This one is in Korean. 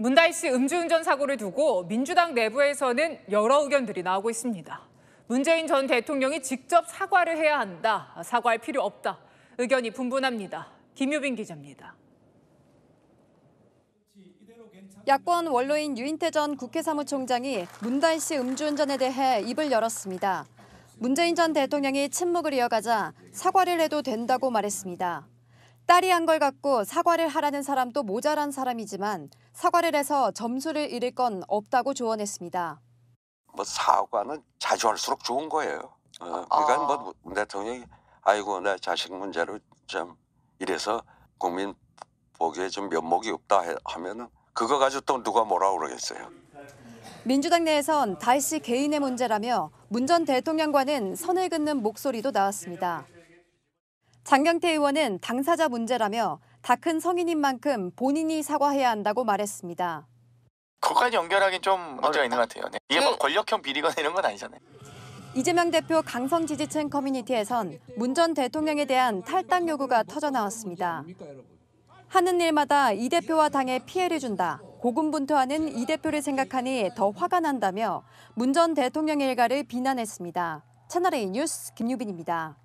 문다희 씨 음주운전 사고를 두고 민주당 내부에서는 여러 의견들이 나오고 있습니다. 문재인 전 대통령이 직접 사과를 해야 한다. 사과할 필요 없다. 의견이 분분합니다. 김유빈 기자입니다. 야권 원로인 유인태 전 국회 사무총장이 문다희 씨 음주운전에 대해 입을 열었습니다. 문재인 전 대통령이 침묵을 이어가자 사과를 해도 된다고 말했습니다. 딸이 한 걸 갖고 사과를 하라는 사람도 모자란 사람이지만 사과를 해서 점수를 잃을 건 없다고 조언했습니다. 뭐 사과는 자주 할수록 좋은 거예요. 어, 아. 그러니까 아. 뭐 대통령이 아이고 내 자식 문제로 좀 이래서 국민 보기에 좀 면목이 없다 하면은 그거 가지고 또 누가 뭐라 그러겠어요. 민주당 내에선 다이 개인의 문제라며 문 전 대통령과는 선을 긋는 목소리도 나왔습니다. 장경태 의원은 당사자 문제라며 다 큰 성인인 만큼 본인이 사과해야 한다고 말했습니다. 그것까지 연결하기 좀 문제가 있는 것 같아요. 네. 이게 뭐 네. 권력형 비리거나 이건 아니잖아요. 이재명 대표 강성 지지층 커뮤니티에선 문전 대통령에 대한 탈당 요구가 터져나왔습니다. 하는 일마다 이 대표와 당에 피해를 준다. 고군분투하는 이 대표를 생각하니 더 화가 난다며 문전 대통령 일가를 비난했습니다. 채널A 뉴스 김유빈입니다.